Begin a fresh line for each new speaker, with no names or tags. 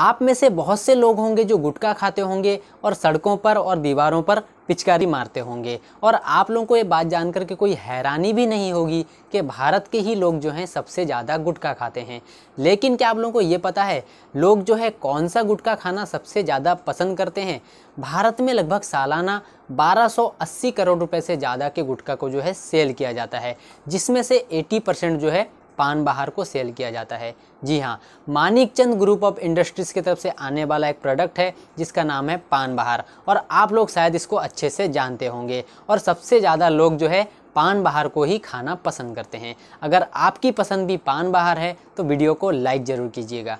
आप में से बहुत से लोग होंगे जो गुटखा खाते होंगे और सड़कों पर और दीवारों पर पिचकारी मारते होंगे और आप लोगों को ये बात जान के कोई हैरानी भी नहीं होगी कि भारत के ही लोग जो हैं सबसे ज़्यादा गुटखा खाते हैं लेकिन क्या आप लोगों को ये पता है लोग जो है कौन सा गुटखा खाना सबसे ज़्यादा पसंद करते हैं भारत में लगभग सालाना 1280 करोड़ रुपए से ज़्यादा के गुटखा को जो है सेल किया जाता है जिसमें से 80 परसेंट जो है पान बाहर को सेल किया जाता है जी हाँ Manik Chand group of industries की तरफ से आने वाला एक प्रोडक्ट है जिसका नाम है पान बाहर और आप लोग शायद इसको अच्छे से जानते होंगे और सबसे ज़्यादा लोग जो है पान बहार को ही खाना पसंद करते हैं अगर आपकी पसंद भी पान बहार है तो वीडियो को लाइक ज़रूर कीजिएगा